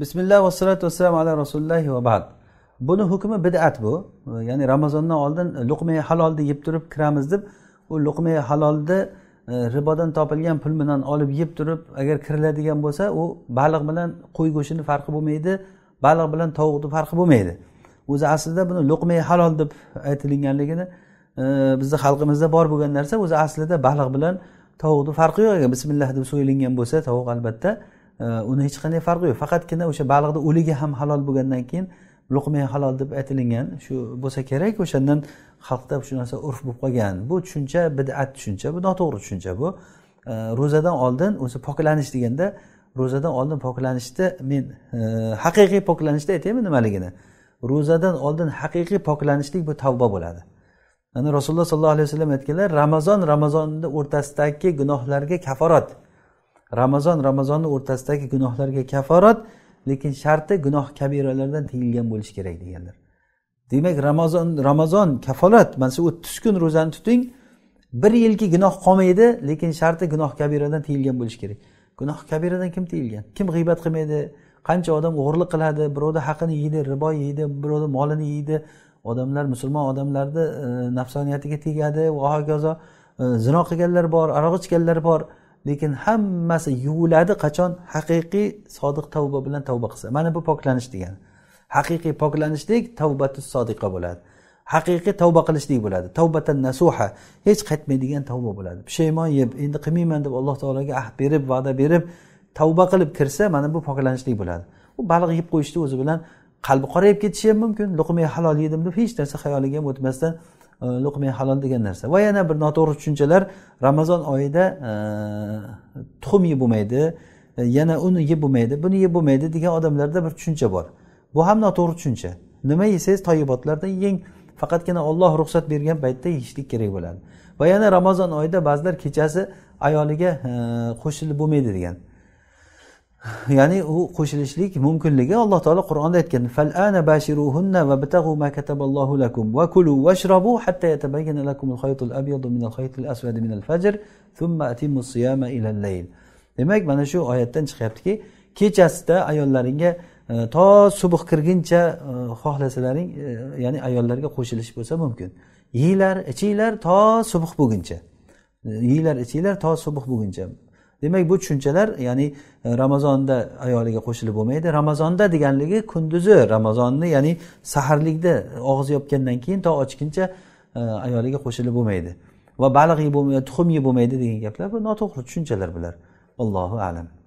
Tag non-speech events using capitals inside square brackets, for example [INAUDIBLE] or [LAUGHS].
bismillah vassalatu vassalam ala rasulillahi va bad buni hukmi bidat bu ya'ni ramazondan oldin e, luqmai halolni yeb turib kiramiz deb u luqmai halolni e, ribodan topilgan pul bilan olib yeb turib agar kiriladigan bo'lsa u baliq bilan qo'y go'shtini farqi bo'lmaydi baliq bilan tovuqni farqi bo'lmaydi o'zi aslida buni luqmai halol deb aytilganligini e, bizni xalqimizda bor bo'lgan narsa o'zi aslida baliq bilan tovuqni farqi yo'q agar bismillah deb so'yilingan bo'lsa tovuq albatta Э, uni hech qanday farqi yo'q faqatgina o'sha baliqni o'ligi ham halol bo'lgandan keyin luqma halol deb aytilingan shu bo'lsa kerak o'shandan xalqda shu narsa urf bo'lib qolgan bu tushuncha bidat tushuncha bu noto'g'ri tushuncha bu э, ro'zadan oldin o'zi poklanish deganda ro'zadan oldin poklanishni men э, haqiqiy poklanishni aytaymi nimaligini ro'zadan oldin haqiqiy poklanishlik bu tavba bo'ladi ana rasululloh sollallohu alayhi vasallam aytganlar ramazon ramazonni o'rtasidagi gunohlarga kaforat ramazon ramazonni o'rtasidagi gunohlarga kaforat lekin sharti gunoh kabiralardan tiyilgan bo'lishi kerak deganlar demak ramazon ramazon kafolat mana shu o'ttiz kun ro'zani tuting bir yilki gunoh qolmaydi lekin sharti gunoh kabiradan tiyilgan bo'lishi kerak gunoh kabiradan kim tiyilgan kim g'iybat qilmaydi qancha odam o'g'irlik qiladi birovni haqini yeydi ribo yeydi birovni molini yeydi odamlar musulmon odamlarni e, nafsoniyatiga tegadi va hokazo e, zino qilganlar bor aroq ichganlar bor lekin hammasi yuviladi qachon haqiqiy sodiq tavba bilan tavba qilsa mana bu poklanish degani haqiqiy poklanishlik tavbatu sodiqa bo'ladi haqiqiy tavba qilishlik bo'ladi tavbatan nasuha hech qaytmaydigan tavba bo'ladi pushaymon yeb endi qilmayman deb alloh taologa ahd berib va'da berib tavba qilib kirsa mana bu poklanishlik bo'ladi u baliq yeb qo'yishni o'zi bilan qalbi qorayib ketishi ham mumkin luqmay halol yedim deb hech narsa xayoliga ham o'tmasdan luqmi halol degan narsa va yana bir noto'g'ri tushunchalar ramazon oyida e, tuxum yeb bo'lmaydi e, yana uni yeb bo'lmaydi buni yeb bo'lmaydi degan odamlarda bir tushuncha bor bu ham noto'g'ri tushuncha nima yesangiz toyibotlardan yeng faqatgina olloh ruxsat bergan paytda yeyishlik kerak bo'ladi va yana ramazon oyida ba'zilar kechasi ayoliga e, qo'shilib bo'lmaydi degan [LAUGHS] ya'ni u qo'shilishlik mumkinligi alloh taolo qur'onda aytgan falana bashiruhunna va bitaghu ma kataballohu lakum va kulu washrabu hatta yatabayyana lakum al khayt al abyadu min al khayt al-aswad min al fajr thumma atimmu siyama ila al layl demak mana shu oyatdan chiqyaptiki kechasida ayollaringga e, to subh kirguncha e, xohlasalaring e, ya'ni ayollarga qo'shilish bo'lsa mumkin yeyglar ichinglar to subh bo'lguncha yeyglar ichinglar to subh bo'lguncha demak bu tushunchalar ya'ni e, ramazonda ayoliga qo'shilib bo'lmaydi ramazonda deganligi kunduzi ramazonni ya'ni saharlikda og'iz yopgandan keyin to ochguncha e, ayoliga qo'shilib bo'lmaydi va baliq yeb bo'lmaydi tuxum yeb bo'lmaydi degan gaplar bu noto'g'ri tushunchalar bular allohu alam